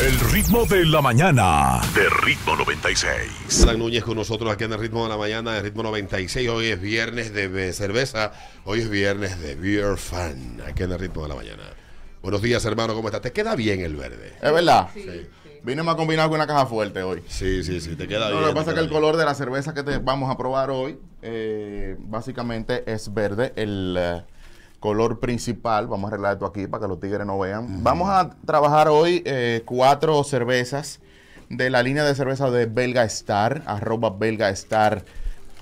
El ritmo de la mañana. De ritmo 96. San Núñez con nosotros aquí en el ritmo de la mañana, de ritmo 96. Hoy es viernes de cerveza, hoy es viernes de beer fan, aquí en el ritmo de la mañana. Buenos días, hermano, ¿cómo estás? ¿Te queda bien el verde? ¿Es verdad? Sí. Vine más combinado con una caja fuerte hoy. Sí, sí, sí, te queda bien. Lo que pasa es que el color de la cerveza que te vamos a probar hoy, eh, básicamente es verde. El. Eh, color principal. Vamos a arreglar esto aquí para que los tigres no vean. Vamos a trabajar hoy eh, cuatro cervezas de la línea de cerveza de Belga Star, arroba Belga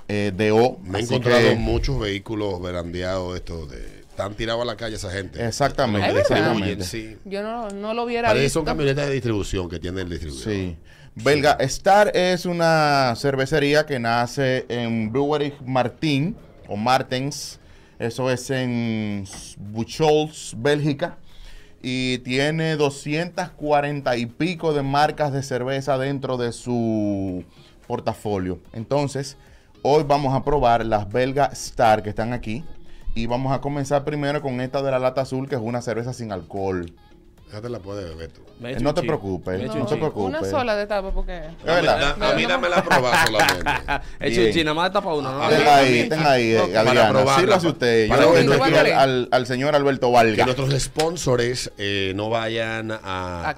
eh, de O. Me he encontrado muchos vehículos verandeados estos de... Están tirados a la calle esa gente. Exactamente, exactamente. Sí. Yo no, no, lo hubiera visto. Son camionetas de distribución que tiene el distribuidor. Sí. Belga Star es una cervecería que nace en Brewery Martín o Martens, eso es en Buchholz, Bélgica. Y tiene 240 y pico de marcas de cerveza dentro de su portafolio. Entonces, hoy vamos a probar las belga Star que están aquí. Y vamos a comenzar primero con esta de la lata azul, que es una cerveza sin alcohol la beber tú. No te preocupes, no, te preocupes. Una sola de tapa porque. A mí la probado solamente. Hecho un más de tapa una. Ah, ¿no? Eh, ahí, al, señor Alberto Valga. Que nuestros sponsors eh, no vayan a.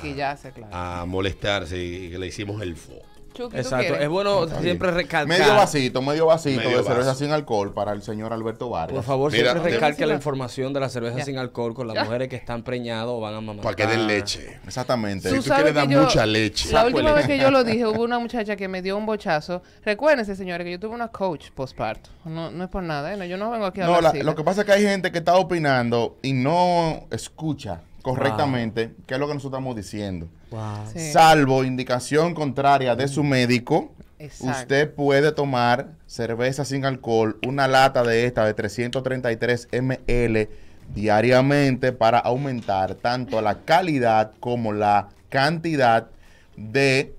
A molestarse y le hicimos el foco. Exacto. Es bueno siempre recalcar. Medio vasito, medio vasito de cerveza sin alcohol para el señor Alberto Vargas. Por favor, siempre eh, recalque la información de la cerveza sin alcohol con las mujeres que están preñadas o van a mamar. Para que den ah, leche. Exactamente. tú mucha leche. La última vez que yo lo dije, hubo una muchacha que me dio un bochazo. Recuérdense, señores, que yo tuve una coach postparto. No, no es por nada, ¿eh? yo no vengo aquí a No, lo que pasa es que hay gente que está opinando y no escucha correctamente qué es lo que nosotros estamos diciendo. Salvo indicación contraria de su médico, usted puede tomar cerveza sin alcohol, una lata de esta de 333 ml diariamente para aumentar tanto la calidad como la cantidad de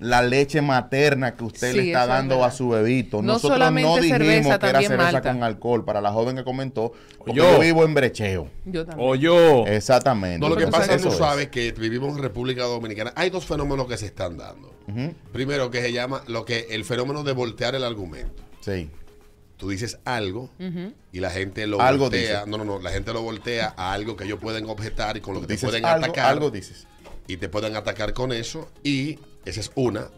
la leche materna que usted le está dando a su bebito. No Nosotros no dijimos que era cerveza con alcohol para la joven que comentó. yo. vivo en brecheo. Yo también. O yo. Exactamente. No, lo que pasa es que tú sabes que vivimos en República Dominicana. Hay dos fenómenos que se están dando. Primero, que se llama lo que el fenómeno de voltear el argumento. Sí. Tú dices algo y la gente lo algo voltea. No, no, no. La gente lo voltea a algo que ellos pueden objetar y con lo que te pueden atacar. Algo dices. Y te pueden atacar con eso. Y esa es una.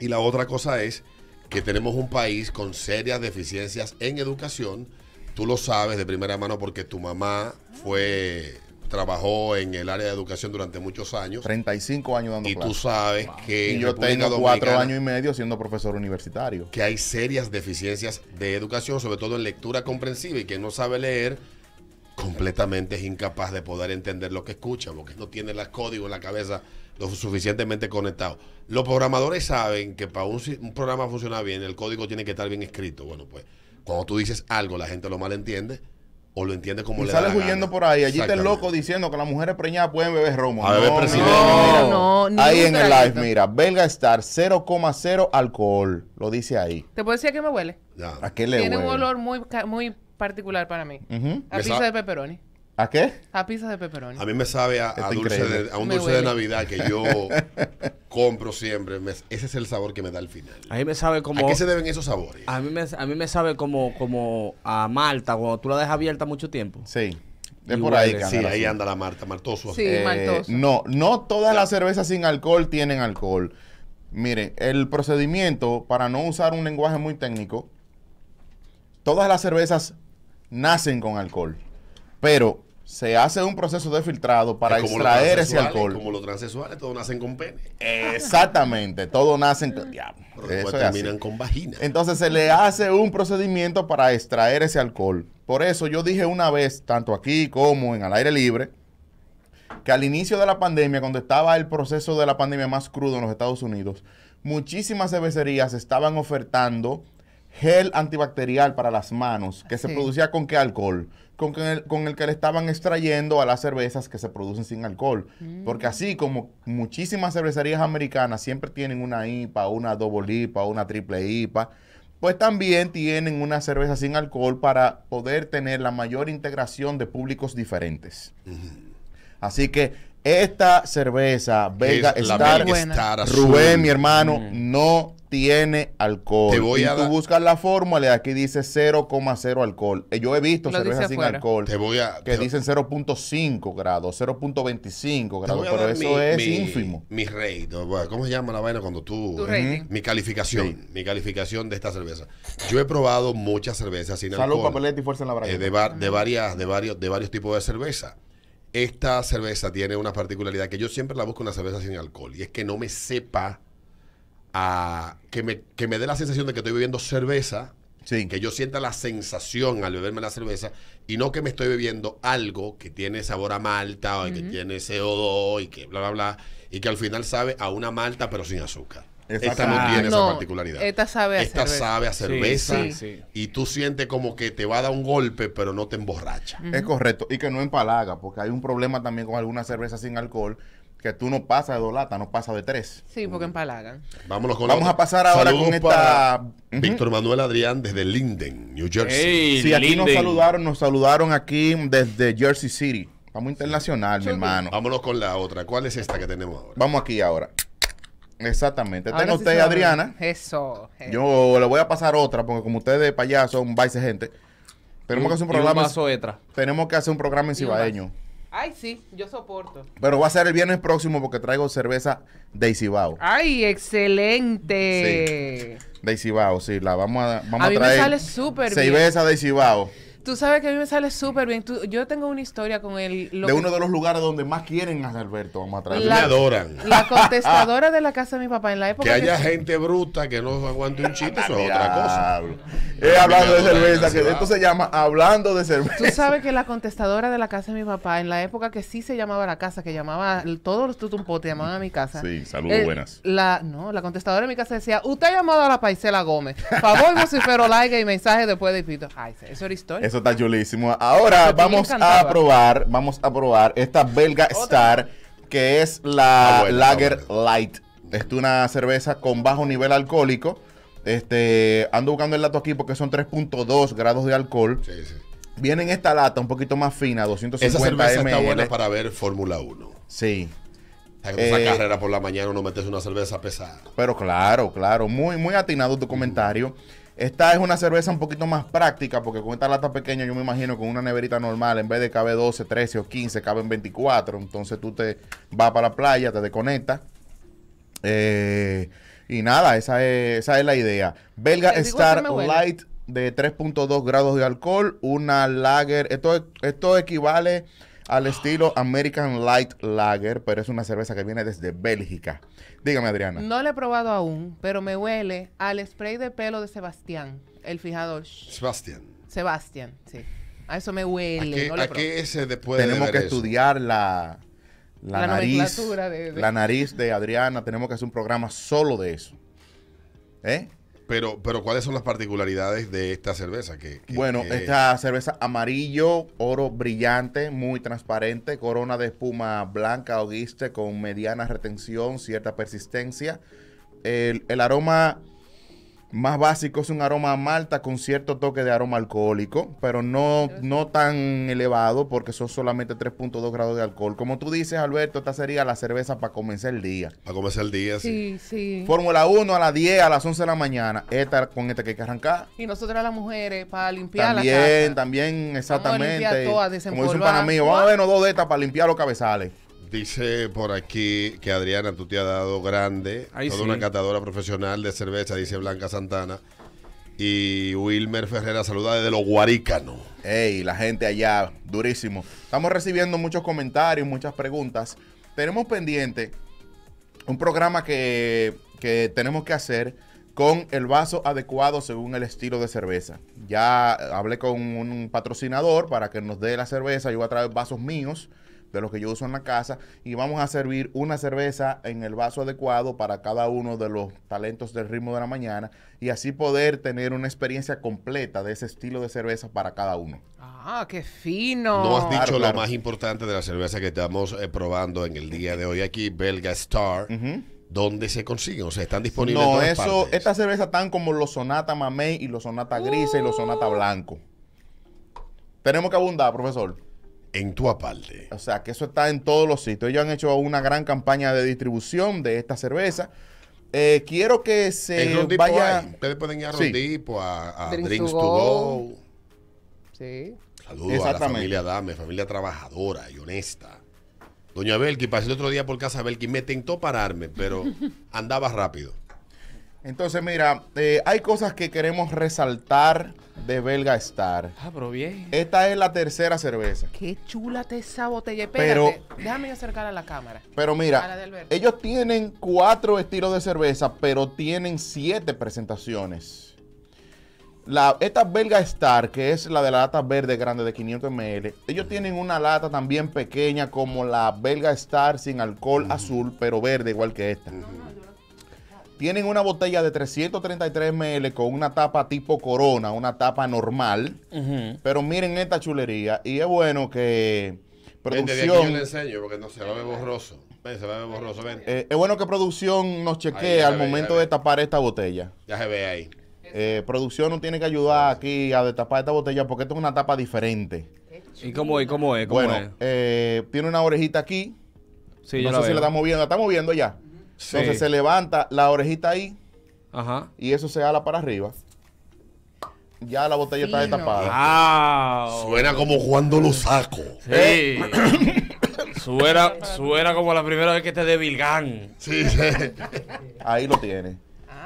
Y la otra cosa es que tenemos un país con serias deficiencias en educación. Tú lo sabes de primera mano porque tu mamá fue trabajó en el área de educación durante muchos años. 35 años dando Y tú sabes que yo tengo cuatro años y medio siendo profesor universitario. Que hay serias deficiencias de educación, sobre todo en lectura comprensiva y que no sabe leer completamente es incapaz de poder entender lo que escucha, porque no tiene el código en la cabeza lo suficientemente conectado. Los programadores saben que para un, programa funcionar bien, el código tiene que estar bien escrito. Bueno, pues cuando tú dices algo, la gente lo malentiende o lo entiende como le da huyendo por ahí. Allí está el loco diciendo que las mujeres preñadas pueden beber romo. no, No, no, ahí en el live, mira, Belga Star 0,0 alcohol. Lo dice ahí. ¿Te puedo decir a qué me huele? Ya. ¿A qué le Tiene huele? Tiene un olor muy, muy particular para mí. A pizza de pepperoni. ¿A qué? A pizza de pepperoni. A mí me sabe a, dulce a un dulce de Navidad que yo compro siempre. ese es el sabor que me da al final. A mí me sabe como... ¿A qué se deben esos sabores? A mí me, a mí me sabe como, como a Malta, cuando tú la dejas abierta mucho tiempo. Sí. Es por ahí, Sí, ahí anda la Marta, Martoso. Sí, eh, No, no todas las cervezas sin alcohol tienen alcohol. Miren, el procedimiento, para no usar un lenguaje muy técnico, todas las cervezas nacen con alcohol. Pero se hace un proceso de filtrado para extraer ese alcohol. Como los transexuales, todos nacen con pene. Exactamente, todos nacen con terminan con vagina. Entonces se le hace un procedimiento para extraer ese alcohol. Por eso yo dije una vez, tanto aquí como en al aire libre, que al inicio de la pandemia, cuando estaba el proceso de la pandemia más crudo en los Estados Unidos, muchísimas cervecerías estaban ofertando gel antibacterial para las manos, que se producía con qué alcohol? Con el, con el, que le estaban extrayendo a las cervezas que se producen sin alcohol. Mm. Porque así como muchísimas cervecerías americanas siempre tienen una IPA, una doble IPA, una triple IPA, pues también tienen una cerveza sin alcohol para poder tener la mayor integración de públicos diferentes. Así que esta cerveza Vega es Rubén, mi hermano, mm. no tiene alcohol. Te voy a tú buscas la fórmula y aquí dice 0,0 alcohol. Eh, yo he visto cervezas sin alcohol que dicen 0.5 grados, 0.25 grados, pero eso es ínfimo. Mi rey, ¿cómo se llama la vaina cuando tú... Mm. Mi calificación, mi calificación de esta cerveza. Yo he probado muchas cervezas sin alcohol. Salud, y fuerza en la eh, de, ah. varias, de, varios, de varios tipos de cerveza. Esta cerveza tiene una particularidad que yo siempre la busco una cerveza sin alcohol y es que no me sepa a que me, que me dé la sensación de que estoy bebiendo cerveza, que yo sienta la sensación al beberme la cerveza y no que me estoy bebiendo algo que tiene sabor a malta o que tiene CO2 y que bla, bla, bla, y que al final sabe a una malta pero sin azúcar. Esta, no tiene esa particularidad. Esta sabe a esta cerveza. Sabe a cerveza Y tú sientes como que te va a dar un golpe, pero no te emborracha. Es correcto. Y que no empalaga, porque hay un problema también con alguna cerveza sin alcohol que tú no pasas de dos lata no pasas de tres. Sí, porque empalagan. Vámonos con Vamos a pasar ahora con esta. Víctor Manuel Adrián desde Linden, New Jersey. sí, aquí nos saludaron, nos saludaron aquí desde Jersey City. Vamos internacional, mi hermano. Vámonos con la otra. ¿Cuál es esta que tenemos ahora? Vamos aquí ahora. Exactamente. Tengo usted, Adriana. Eso, Yo le voy a pasar otra, porque como ustedes de payaso, son vice gente. Tenemos que hacer un programa. Tenemos que hacer un programa en Cibaeño. Ay, sí, yo soporto. Pero va a ser el viernes próximo porque traigo cerveza de Cibao. Ay, excelente. Sí. De sí, la vamos a, vamos a, mí Me sale súper bien. Cerveza de Cibao. Tú sabes que a mí me sale súper bien. yo tengo una historia con él. de uno de los lugares donde más quieren a Alberto, vamos a traer. La, adoran. La contestadora de la casa de mi papá en la época. Que haya gente bruta que no aguante un chiste, eso es otra cosa. He hablando de cerveza, que esto se llama hablando de cerveza. Tú sabes que la contestadora de la casa de mi papá, en la época que sí se llamaba la casa, que llamaba todos los tutumpotes, llamaban a mi casa. Sí, eh, saludos, buenas. La, no, la contestadora de mi casa decía, usted ha llamado a la paisela Gómez. Favor, vocifero, like y mensaje después de pito. Ay, eso era historia está chulísimo. Ahora vamos a probar, vamos a probar esta Belga Star, que es la ah, Lager Light. Es una cerveza con bajo nivel alcohólico. Este, ando buscando el dato aquí porque son 3.2 grados de alcohol. Sí, Viene en esta lata un poquito más fina, 250 Esa cerveza está buena para ver Fórmula 1. Sí. Eh, carrera por la mañana no metes una cerveza pesada. Pero claro, claro. Muy, muy atinado tu comentario. Esta es una cerveza un poquito más práctica porque con esta lata pequeña yo me imagino con una neverita normal en vez de cabe 12, 13 o 15, caben 24. Entonces tú te vas para la playa, te desconectas. Eh, y nada, esa es, la idea. Belga Star Light de 3.2 grados de alcohol, una lager. Esto, esto equivale al estilo American Light Lager, pero es una cerveza que viene desde Bélgica. Dígame, Adriana. No la he probado aún, pero me huele al spray de pelo de Sebastián, el fijador. Sebastián. Sebastián, sí. A eso me huele. ¿A qué, ese después Tenemos que estudiar la, nariz. De, La nariz de Adriana. Tenemos que hacer un programa solo de eso. ¿Eh? Pero, ¿cuáles son las particularidades de esta cerveza? Que, bueno, esta cerveza amarillo, oro brillante, muy transparente, corona de espuma blanca o guiste con mediana retención, cierta persistencia. el aroma más básico es un aroma a malta con cierto toque de aroma alcohólico, pero no, no tan elevado porque son solamente 3.2 grados de alcohol. Como tú dices, Alberto, esta sería la cerveza para comenzar el día. Para comenzar el día, sí. Sí, Fórmula 1 a las 10, a las 11 de la mañana. Esta con esta que hay que arrancar. Y nosotras las mujeres para limpiar la También, también, exactamente. Como dice un pana vamos a vernos dos de estas para limpiar los cabezales. Dice por aquí que Adriana, tú te has dado grande, toda una catadora profesional de cerveza, dice Blanca Santana. Y Wilmer Ferrera saluda desde los Guarícanos. Ey, la gente allá, durísimo. Estamos recibiendo muchos comentarios, muchas preguntas. Tenemos pendiente un programa que, que tenemos que hacer con el vaso adecuado según el estilo de cerveza. Ya hablé con un patrocinador para que nos dé la cerveza. Yo voy a traer vasos míos de los que yo uso en la casa y vamos a servir una cerveza en el vaso adecuado para cada uno de los talentos del ritmo de la mañana y así poder tener una experiencia completa de ese estilo de cerveza para cada uno. Ah, qué fino. No has dicho lo más importante de la cerveza que estamos eh, probando en el día de hoy aquí, Belga Star. ¿Dónde se consiguen? O sea, están disponibles. No, eso, estas esta cerveza están como los Sonata Mamey y los Sonata grises y los Sonata oh. Blanco. Tenemos que abundar, profesor. En tu aparte. O sea, que eso está en todos los sitios. Ellos han hecho una gran campaña de distribución de esta cerveza. Eh, quiero que se vaya... Ustedes pueden ir a Rondipo, a, Drinks, to, go. Sí. Saludos a la familia Dame, familia trabajadora y honesta. Doña Belki, pasé el otro día por casa Belki, me tentó pararme, pero andaba rápido. Entonces, mira, eh, hay cosas que queremos resaltar de Belga Star. Ah, pero bien. Esta es la tercera cerveza. Qué chula te esa botella. Espérate, pero, déjame acercar a la cámara. Pero mira, ellos tienen cuatro estilos de cerveza, pero tienen siete presentaciones. La, esta Belga Star, que es la de la lata verde grande de 500 ml, ellos tienen una lata también pequeña como la Belga Star sin alcohol azul, pero verde igual que esta tienen una botella de 333 ml con una tapa tipo corona, una tapa normal. Pero miren esta chulería. Y es bueno que producción... le enseño porque no se va a ver borroso. Ven, se va a ver borroso. Eh, es bueno que producción nos chequee al momento de tapar esta botella. Ya se ve ahí. Eh, producción nos tiene que ayudar aquí a destapar esta botella porque esto es una tapa diferente. ¿Y cómo es? ¿Cómo es? ¿Cómo bueno, Eh, tiene una orejita aquí. Sí, no sé si la estamos moviendo. ¿La estamos viendo ya? Entonces se levanta la orejita ahí Ajá. y eso se ala para arriba. Ya la botella está destapada. Suena como cuando lo saco. suena, suena como la primera vez que te dé Sí, Ahí lo tiene.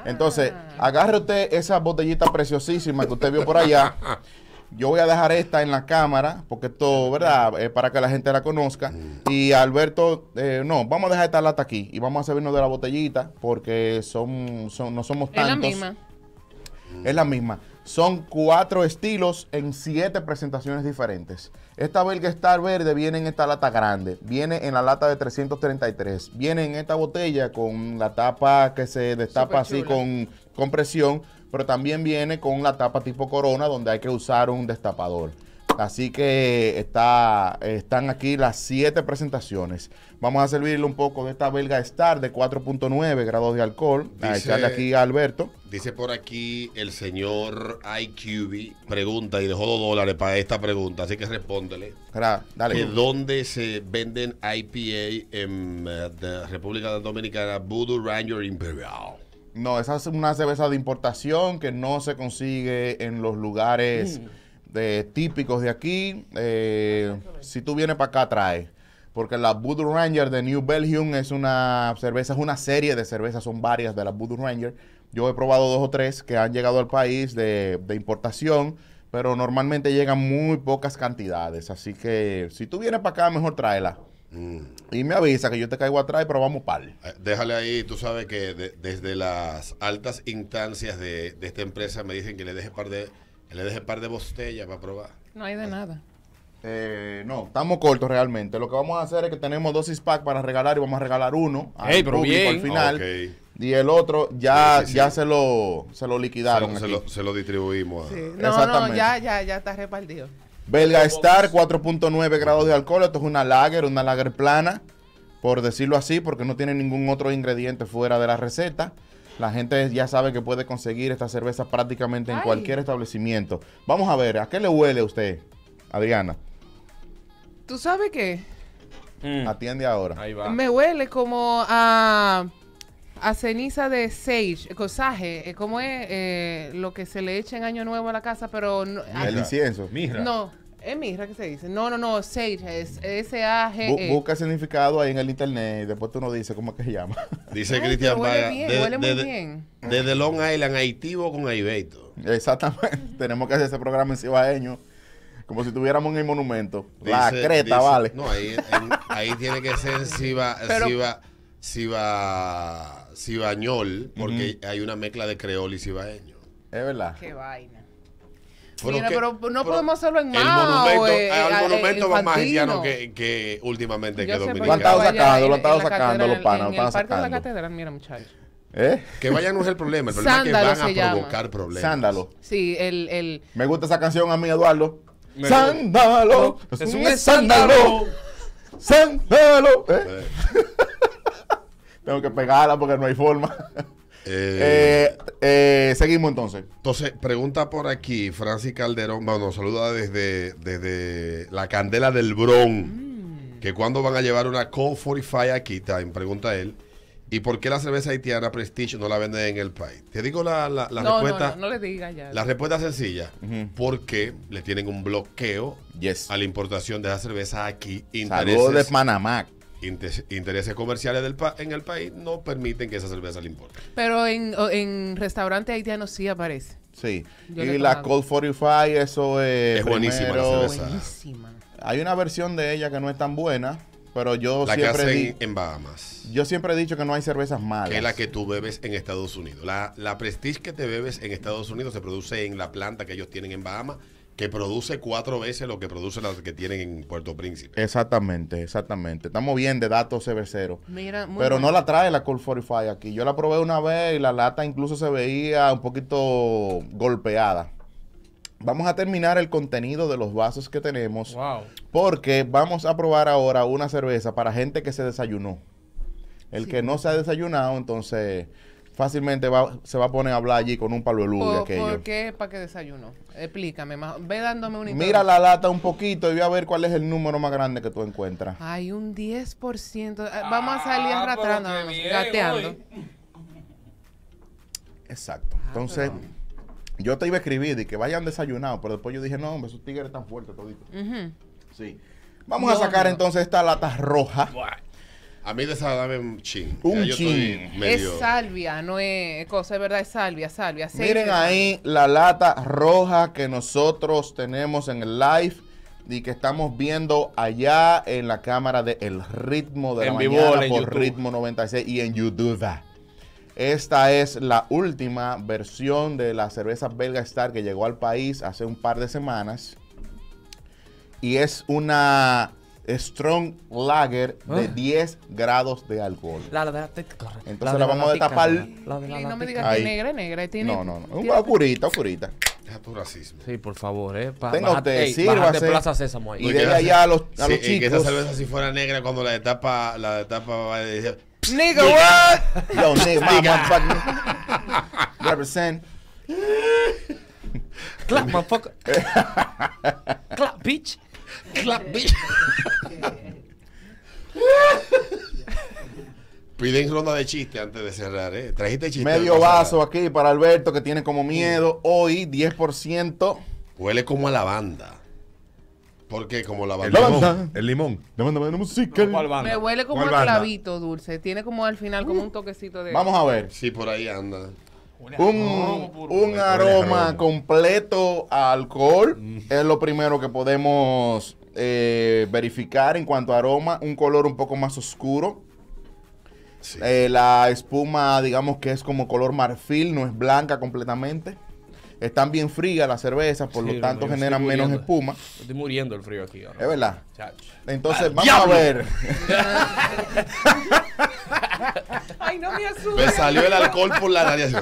Entonces, ah. agarre usted esa botellita preciosísima que usted vio por allá yo voy a dejar esta en la cámara, porque esto, ¿verdad? es para que la gente la conozca. Y Alberto, eh, no, vamos a dejar esta lata aquí y vamos a servirnos de la botellita, porque son, no somos tantos. Es la misma. Es la misma. Son cuatro estilos en siete presentaciones diferentes. Esta belga Star verde viene en esta lata grande, viene en la lata de 333, viene en esta botella con la tapa que se destapa así con, con presión, pero también viene con la tapa tipo corona donde hay que usar un destapador. Así que está, están aquí las siete presentaciones. Vamos a servirle un poco de esta belga Star de 4.9 grados de alcohol. Dice, a echarle aquí a Alberto. Dice por aquí el señor IQB, pregunta y dejó dos dólares para esta pregunta, así que respóndele. Dale. ¿De dónde se venden IPA en la eh, República Dominicana? Voodoo Ranger Imperial. No, esa es una cerveza de importación que no se consigue en los lugares mm. de, típicos de aquí. Eh, si tú vienes para acá, trae. Porque la Voodoo Ranger de New Belgium es una cerveza, es una serie de cervezas, son varias de la Voodoo Ranger. Yo he probado dos o tres que han llegado al país de, de importación, pero normalmente llegan muy pocas cantidades. Así que si tú vienes para acá, mejor tráela. Y me avisa que yo te caigo atrás y probamos par. Eh, déjale ahí, tú sabes que desde las altas instancias de, esta empresa me dicen que le deje par de, que le deje par de botellas para probar. No hay de ah. nada. Eh, no, estamos cortos realmente. Lo que vamos a hacer es que tenemos dos six para regalar y vamos a regalar uno al público al final. Ah, y el otro ya, ya se lo se lo liquidaron. Se lo, se lo, distribuimos. No, no, ya, ya, ya está repartido. Belga Star, 4.9 grados de alcohol. Esto es una lager, una lager plana, por decirlo así, porque no tiene ningún otro ingrediente fuera de la receta. La gente ya sabe que puede conseguir esta cerveza prácticamente en cualquier establecimiento. Vamos a ver, ¿a qué le huele a usted, Adriana? ¿Tú sabes qué? Mm. Atiende ahora. Ahí va. Me huele como a a ceniza de sage, eh, cosaje, eh, ¿cómo es eh, lo que se le echa en Año Nuevo a la casa? Pero ah, El incienso. Mirra. No, es que se dice. No, no, no, sage, es S-A-G. -E. busca significado ahí en el internet y después tú nos dices cómo es que se llama. Dice Cristian Vaya. Huele, muy bien. Desde Long Island, Haitivo con Aibeto. Exactamente. Tenemos que hacer ese programa en Cibaeño. Como si estuviéramos en el monumento. la creta, vale. No, ahí, tiene que ser Ciba. Ciba, Ciba cibañol, porque hay una mezcla de creol y cibaeño. Es verdad. Qué vaina. Pero, Mira, pero no podemos hacerlo en Mao. Eh, eh, el eh, monumento, va más indiano que, últimamente que dominicano. Lo han estado sacando, lo han estado sacando los panas. En, de la catedral, mira muchachos. Que vayan no es el problema, el problema es que van a provocar problemas. Sándalo. Sí, el, el... Me gusta esa canción a mí, Eduardo. sándalo. Es un sándalo. Sándalo. Tengo que pegarla porque no hay forma. Eh. Eh, eh, seguimos entonces. Entonces, pregunta por aquí, Francis Calderón. Bueno, saluda desde, desde la candela del Bron. Mm. Que cuando van a llevar una co 45 aquí, time, pregunta él. ¿Y por qué la cerveza haitiana Prestige no la venden en el país? Te digo la, la, respuesta. No, no, no le diga ya. La respuesta sencilla. Porque le tienen un bloqueo a la importación de la cerveza aquí. Saludos de Panamá intereses comerciales del en el país no permiten que esa cerveza le importe. Pero en, en restaurantes haitianos sí aparece. Sí. y la Cold 45, eso es. Es buenísima la cerveza. Hay una versión de ella que no es tan buena, pero yo siempre. en Bahamas. Yo siempre he dicho que no hay cervezas malas. Que es la que tú bebes en Estados Unidos. La, la Prestige que te bebes en Estados Unidos se produce en la planta que ellos tienen en Bahamas que produce cuatro veces lo que produce las que tienen en Puerto Príncipe. Exactamente, exactamente. Estamos bien de datos cerveceros. pero no la trae la Cold 45 aquí. Yo la probé una vez y la lata incluso se veía un poquito golpeada. Vamos a terminar el contenido de los vasos que tenemos. Porque vamos a probar ahora una cerveza para gente que se desayunó. El que no se ha desayunado, entonces fácilmente se va a poner a hablar allí con un palo de luz ¿Por, qué? ¿Para qué desayuno? Explícame más. Ve dándome un Mira la lata un poquito y voy a ver cuál es el número más grande que tú encuentras. Hay un 10%. Eh, ah, vamos a salir arrastrando, gateando. Exacto. Ah, entonces, yo te iba a escribir y que vayan desayunados, pero después yo dije, no, hombre, esos tigres están fuertes toditos. Sí. Vamos a sacar entonces esta lata roja. A mí desagradable un chin. Un Es salvia, no es cosa, es verdad, es salvia, salvia. Miren ahí la lata roja que nosotros tenemos en el live y que estamos viendo allá en la cámara de El Ritmo de la Mañana por Ritmo 96 y en YouTube. Esta es la última versión de la cerveza Belga Star que llegó al país hace un par de semanas. Y es una Strong Lager de 10 ah. grados de alcohol. La, la de la correcto. Entonces la, vamos a destapar. y no me digas que negra, negra. Tiene, no, no, no. Un curita, curita. Deja tu racismo. Sí, por favor, eh. Pa, Tenga bájate, usted, ey, Plaza Sésamo ahí. Y déle allá a los, a sí, los chicos. Y que esa cerveza si fuera negra cuando la destapa, la destapa va a decir... Nigga, what? Yo, nigga, my Represent. Clap, motherfucker. Clap, bitch. Piden ronda de chiste antes de cerrar, ¿eh? Trajiste chiste. Medio vaso aquí para Alberto que tiene como miedo. Hoy 10%. Huele como a lavanda. ¿Por qué? Como lavanda. El limón. El limón. Me huele como a clavito dulce. Tiene como al final como un toquecito de. Vamos a ver. Sí, por ahí anda. Un, un aroma completo a alcohol mm. es lo primero que podemos eh, verificar en cuanto a aroma, un color un poco más oscuro. Eh, la espuma, digamos que es como color marfil, no es blanca completamente están bien frías las cervezas, por lo tanto generan menos espuma. Estoy muriendo el frío aquí Es verdad. Entonces, vamos a ver. Ay, no me asustes. Me salió el alcohol por la nariz.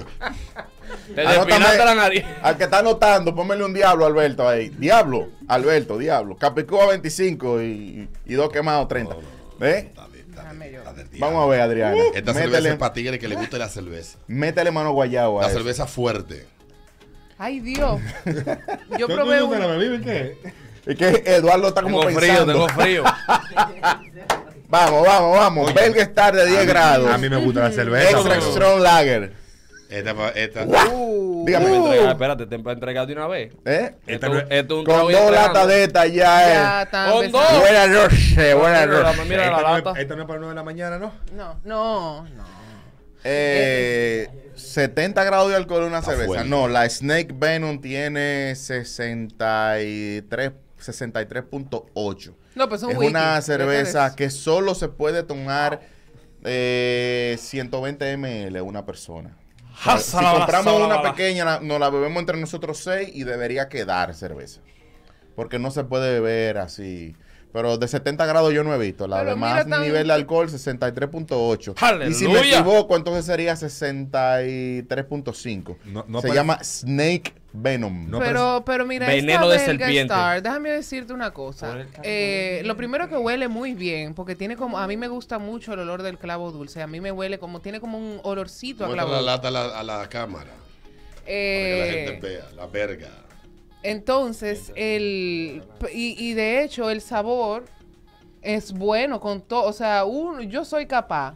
la nariz. Al que está anotando, pónmele un diablo, Alberto, ahí. Diablo, Alberto, diablo. Capicúa 25 y, dos quemados 30. ¿Eh? Vamos a ver, Adrián. Esta cerveza es para que le guste la cerveza. Métele mano guayaba la cerveza fuerte. Ay, Dios. Yo probé un... qué? Es que Eduardo está como pensando. Tengo frío, tengo frío. vamos, vamos, vamos. Belga está de 10 grados. a mí me gusta la cerveza. Extra Strong Lager. Esta, esta. Uh, Dígame. Uh. espérate, te he entregado de una vez. ¿Eh? esta, esto un con dos latas de esta ya es. con dos. Buenas noches, buena noche. Mira la, lata. No esta no es para 9 de la mañana, ¿no? No, no, no. eh, eh, eh. 70 grados de alcohol en una cerveza. No, la Snake Venom tiene 63 63.8. Pues es una cerveza que solo se puede tomar 120 eh, ml una persona. si compramos una pequeña, nos la bebemos entre nosotros seis y debería quedar cerveza. Porque no se puede beber así. Pero de 70 grados yo no he visto. La demás nivel de alcohol 63.8. Y si me equivoco, entonces sería 63.5. Se llama Snake Venom. pero, pero mira, Veneno esta de serpiente. Star, déjame decirte una cosa. Eh, lo primero que huele muy bien, porque tiene como, a mí me gusta mucho el olor del clavo dulce. A mí me huele como, tiene como un olorcito a clavo dulce. la lata a la, cámara. la eh, gente vea, la verga. Entonces, el, y, de hecho, el sabor es bueno con todo. O sea, yo soy capaz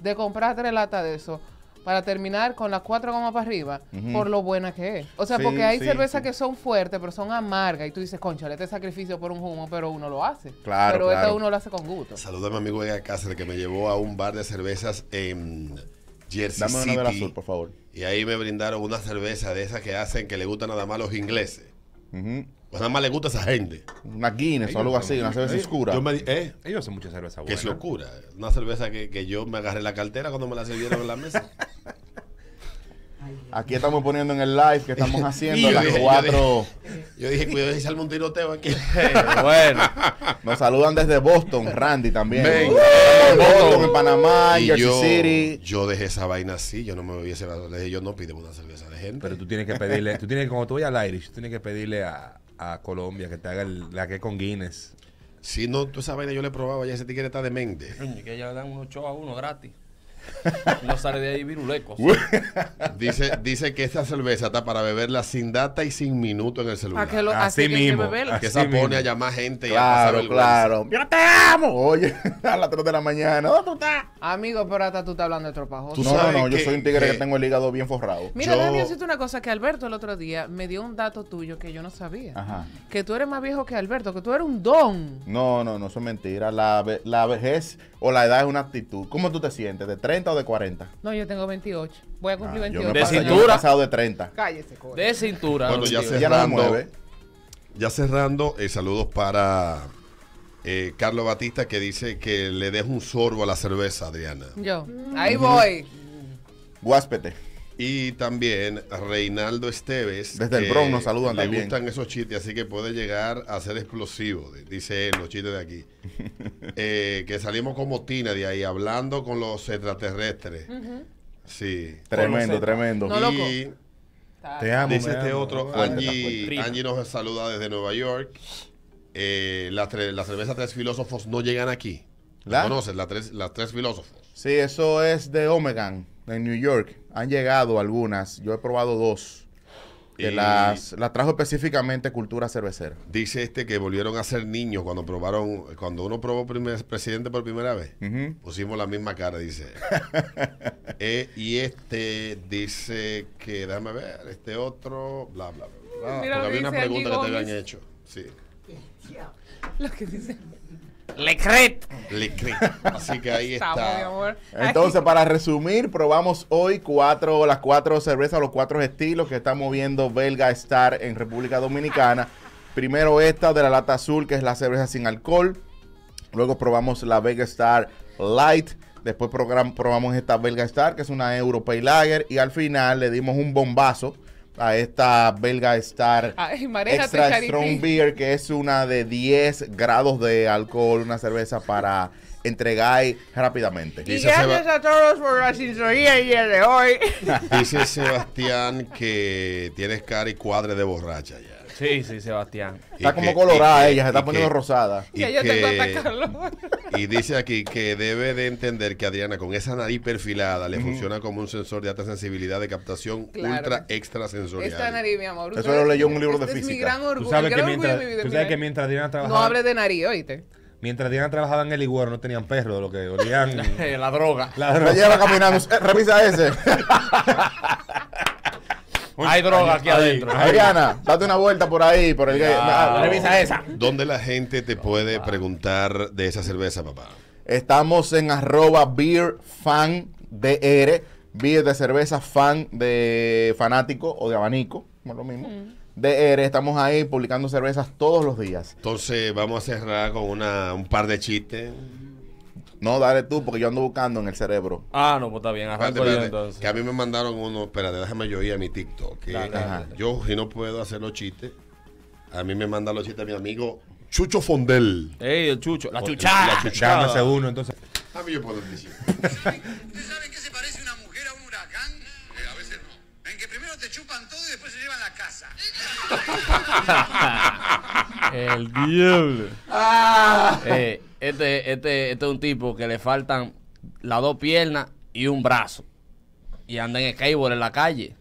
de comprar tres latas de eso para terminar con las cuatro gomas para arriba, por lo buena que es. O sea, porque hay cervezas que son fuertes, pero son amargas, y tú dices, concha, este sacrificio por un humo, pero uno lo hace. Claro. Pero esto uno lo hace con gusto. Saludame a mi amigo de Cáceres, que me llevó a un bar de cervezas en Jersey Dame una City. Azul, por favor. Y ahí me brindaron una cerveza de esas que hacen que le gustan nada más los ingleses. Pues nada más le gusta esa gente. Una Guinness o algo así, una cerveza oscura. Yo me, eh, ellos hacen mucha cerveza Que es locura. Una cerveza que, que, yo me agarré la cartera cuando me la sirvieron en la mesa. Aquí estamos poniendo en el live que estamos haciendo las cuatro. Yo dije, cuidado si salgo un tiroteo aquí. bueno, nos saludan desde Boston, Randy también. Boston, en Panamá, y Jersey City. Yo dejé esa vaina así, yo no me bebí dije Yo no pide una cerveza de gente. Pero tú tienes que pedirle, tú tienes como tú vayas al Irish, tú tienes que pedirle a, Colombia que te haga la que con Guinness. Si no, tú esa vaina yo le probaba, ya ese tigre está demente. Que ya dan unos shows a uno gratis. No sale de ahí virulecos. dice, dice que esta cerveza está para beberla sin data y sin minuto en el celular. así, mismo. Que, que esa pone a llamar gente claro, y a Claro, Yo te amo. Oye, a las 3 de la mañana. Amigo, pero hasta tú estás hablando de tropajoso. No, no, yo soy un tigre que, tengo el hígado bien forrado. Mira, yo... Dani, una cosa que Alberto el otro día me dio un dato tuyo que yo no sabía. Que tú eres más viejo que Alberto, que tú eres un don. No, no, no, eso es mentira. La, la vejez o la edad es una actitud. ¿Cómo tú te sientes? ¿De 30 o de 40? No, yo tengo 28. Voy a cumplir 28. Ah, de cintura. Yo pasado de 30. Cállese, coño. De cintura. Bueno, ya cerrando, ya, eh, cerrando, saludos para eh, Carlos Batista que dice que le dejo un sorbo a la cerveza, Adriana. Yo. Ahí voy. Guáspete. Y también Reinaldo Esteves. Desde el Bronx nos saludan le también. Le gustan esos chistes, así que puede llegar a ser explosivo, dice él, los chistes de aquí. Eh, que salimos como tina de ahí, hablando con los extraterrestres. Sí. Tremendo, tremendo. Y Te amo, dice este otro, Angie, nos saluda desde Nueva York. Eh, la cerveza Tres Filósofos no llegan aquí. ¿La? conoces? Las tres, la tres Filósofos. Sí, eso es de Omegan, en New York han llegado algunas, yo he probado dos, las, trajo específicamente Cultura Cervecera. Dice este que volvieron a ser niños cuando probaron, cuando uno probó primer, presidente por primera vez, pusimos la misma cara, dice. Eh, y este dice que, déjame ver, este otro, bla, bla, bla. había una pregunta que te habían hecho. Sí. Lo que dice. Le Lecret. Así que ahí está. Entonces, para resumir, probamos hoy cuatro, las cuatro cervezas, los cuatro estilos que estamos viendo Belga Star en República Dominicana. Primero esta de la lata azul, que es la cerveza sin alcohol. Luego probamos la Belga Star Light. Después probamos esta Belga Star, que es una Europay Lager. Y al final le dimos un bombazo a esta belga Star Ay, Extra Strong Beer, que es una de 10 grados de alcohol, una cerveza para entregar rápidamente. Y gracias a todos por la el de hoy. Dice Sebastián que tienes cara y cuadre de borracha ya. Sí, sí, Sebastián. Está como colorada ella, se está poniendo rosada. Y, ella y dice aquí que debe de entender que Adriana con esa nariz perfilada le funciona como un sensor de alta sensibilidad de captación ultra extrasensorial. Esta nariz, mi amor. Eso lo leyó en un libro de física. Este es mi gran orgullo. Tú sabes que mientras, Adriana trabajaba... No hables de nariz, oíste. Mientras Diana trabajaba en el Iguero, no tenían perro, lo que olían. la droga. La droga. lleva caminando. Eh, revisa ese. Hay droga aquí adentro. Adriana, date una vuelta por ahí, por el Revisa esa. ¿Dónde la gente te puede preguntar de esa cerveza, papá? Estamos en arroba beerfandr, beer de cerveza, fan de fanático o de abanico, lo mismo. Mm. DR, estamos ahí publicando cervezas todos los días. Entonces vamos a cerrar con una, un par de chistes. No, dale tú, porque yo ando buscando en el cerebro. Ah, no, pues está bien. entonces. Que a mí me mandaron uno, espérate, déjame yo ir a mi TikTok. Yo, si no puedo hacer los chistes, a mí me mandan los chistes mi amigo Chucho Fondel. Ey, el Chucho. La oh, chuchada. La chuchada. hace uno, entonces. A mí yo puedo decir. ¿Ustedes saben qué se parece una mujer a un huracán? Eh, a veces no. En que primero te chupan todo y después se llevan la casa. el diablo. Ah. Eh, este, este, este es un tipo que le faltan las dos piernas y un brazo. Y anda en el skateboard en la calle.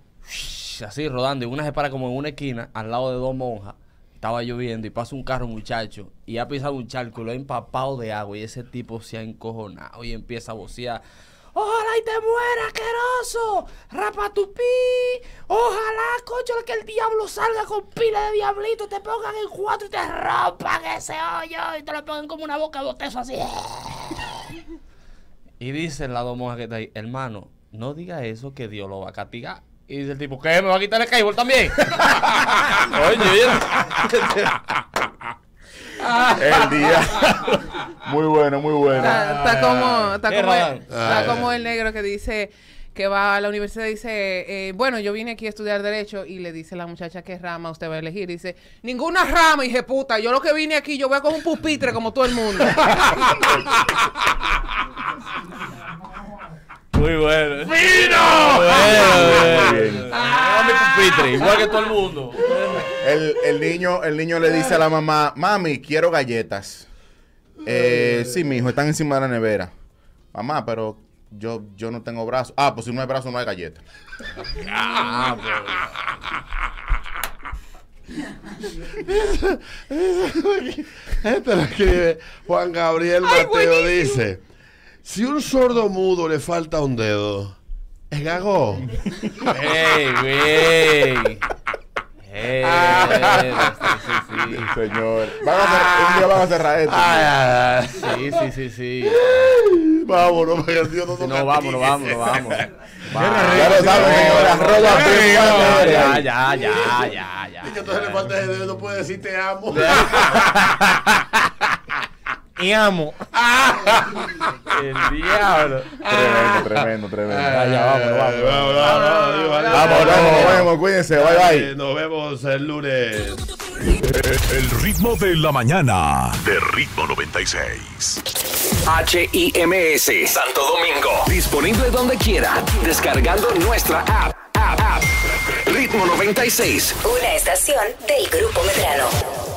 Así rodando. Y una se para como en una esquina al lado de dos monjas. Estaba lloviendo y pasa un carro, muchacho. Y ha pisado un charco y lo ha empapado de agua. Y ese tipo se ha encojonado y empieza a bocear Ojalá y te muera, asqueroso. Rapatupí. Ojalá, cocho, que el diablo salga con pila de diablitos, te pongan en cuatro y te rompan ese hoyo y te lo pongan como una boca de botezo así. Y dice la moja que está ahí, hermano, no diga eso que Dios lo va a castigar. Y dice el tipo, ¿qué? ¿Me va a quitar el cable también? Oye, mira. el día. muy bueno, muy bueno. Está, como, está como, el, ah, como eh. el negro que dice que va a la universidad y dice, eh, bueno, yo vine aquí a estudiar Derecho y le dice a la muchacha qué rama usted va a elegir. dice, ninguna rama, hija puta. Yo lo que vine aquí, yo voy a coger un pupitre como todo el mundo. Muy bueno. ¡Fino! Muy ah, mi pupitre, igual que todo el mundo. El, niño, el niño le dice a la mamá, mami, quiero galletas. Eh, sí, mi hijo, están encima de la nevera. Mamá, pero yo, yo no tengo brazos. Ah, pues si no hay brazos, no hay galletas. lo Juan Gabriel Mateo. dice: Si un sordo mudo le falta un dedo, es gago. ¡Ey, güey! Eh, sí, sí, sí. Señor. Van a cerrar, un día van a cerrar esto. Ah, sí, sí, sí, sí. Vámonos, porque así yo no toco. No, vámonos, vámonos, vámonos. Ya lo saben, señores. Arroba Ya, ya, ya, ya, ya. Dicho, entonces le falta de no puede decir te amo y amo. El diablo. Tremendo, tremendo, tremendo. Allá, vamos, vamos. Vamos, vamos, vamos, nos vemos, cuídense, bye bye. Eh, nos vemos el lunes. El ritmo de la mañana de ritmo 96. HIMS Santo Domingo. Disponible donde quiera, descargando nuestra app. app. Ritmo 96. Una estación del Grupo Medrano.